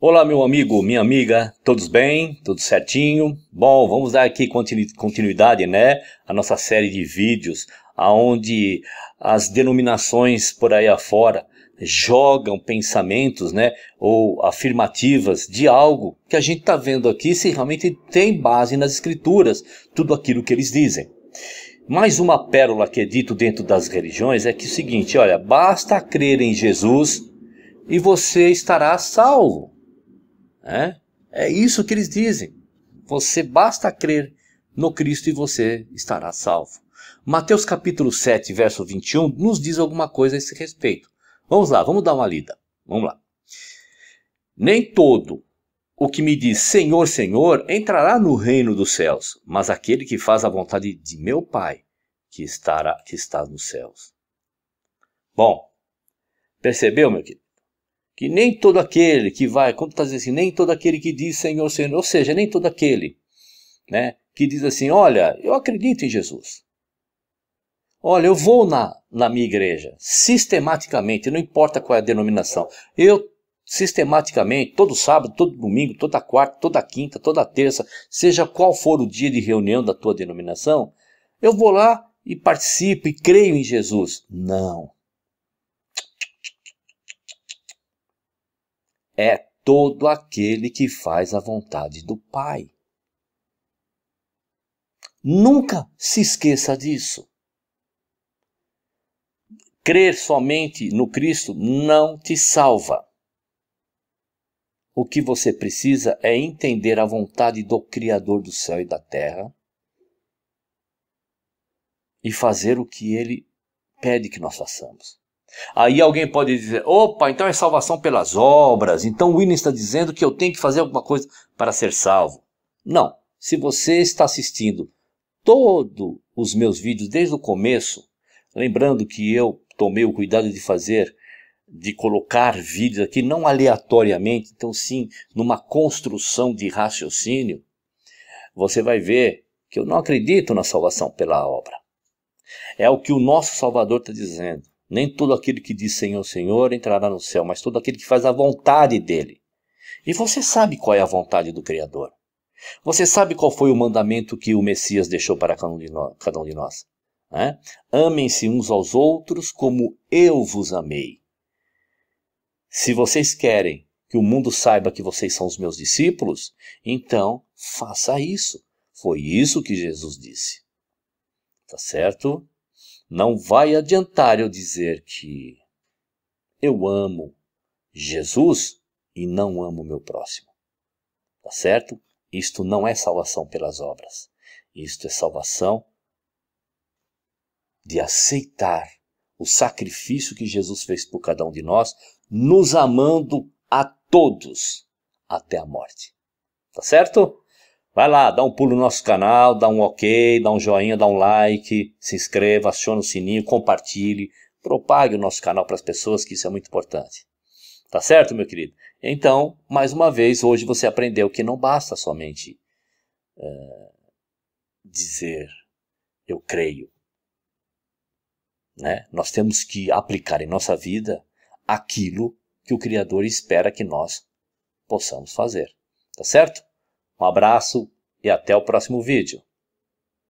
Olá, meu amigo, minha amiga, todos bem? Tudo certinho? Bom, vamos dar aqui continuidade, né? A nossa série de vídeos, aonde as denominações por aí afora jogam pensamentos, né, ou afirmativas de algo que a gente está vendo aqui se realmente tem base nas escrituras, tudo aquilo que eles dizem. Mais uma pérola que é dito dentro das religiões é que é o seguinte, olha, basta crer em Jesus e você estará salvo. É, é isso que eles dizem. Você basta crer no Cristo e você estará salvo. Mateus capítulo 7, verso 21 nos diz alguma coisa a esse respeito. Vamos lá, vamos dar uma lida. Vamos lá. Nem todo o que me diz Senhor, Senhor entrará no reino dos céus, mas aquele que faz a vontade de meu Pai, que, estará, que está nos céus. Bom, percebeu, meu querido? Que nem todo aquele que vai, como está dizendo assim, nem todo aquele que diz Senhor, Senhor, ou seja, nem todo aquele né, que diz assim: Olha, eu acredito em Jesus. Olha, eu vou na, na minha igreja, sistematicamente, não importa qual é a denominação. Eu, sistematicamente, todo sábado, todo domingo, toda quarta, toda quinta, toda terça, seja qual for o dia de reunião da tua denominação, eu vou lá e participo e creio em Jesus. Não. É todo aquele que faz a vontade do Pai. Nunca se esqueça disso. Crer somente no Cristo não te salva. O que você precisa é entender a vontade do Criador do céu e da terra e fazer o que ele pede que nós façamos. Aí alguém pode dizer: opa, então é salvação pelas obras, então William está dizendo que eu tenho que fazer alguma coisa para ser salvo. Não. Se você está assistindo todos os meus vídeos desde o começo, lembrando que eu tomei o cuidado de fazer, de colocar vídeos aqui, não aleatoriamente, então sim, numa construção de raciocínio, você vai ver que eu não acredito na salvação pela obra. É o que o nosso Salvador está dizendo. Nem todo aquele que diz Senhor, Senhor entrará no céu, mas todo aquele que faz a vontade dele. E você sabe qual é a vontade do Criador. Você sabe qual foi o mandamento que o Messias deixou para cada um de nós. Né? Amem-se uns aos outros como eu vos amei. Se vocês querem que o mundo saiba que vocês são os meus discípulos, então faça isso. Foi isso que Jesus disse. Tá certo? Não vai adiantar eu dizer que eu amo Jesus e não amo meu próximo. Tá certo? Isto não é salvação pelas obras. Isto é salvação de aceitar o sacrifício que Jesus fez por cada um de nós, nos amando a todos até a morte. Tá certo? Vai lá, dá um pulo no nosso canal, dá um ok, dá um joinha, dá um like, se inscreva, aciona o sininho, compartilhe, propague o nosso canal para as pessoas, que isso é muito importante. Tá certo, meu querido? Então, mais uma vez, hoje você aprendeu que não basta somente é, dizer eu creio, né? Nós temos que aplicar em nossa vida aquilo que o Criador espera que nós possamos fazer. Tá certo? Um abraço e até o próximo vídeo.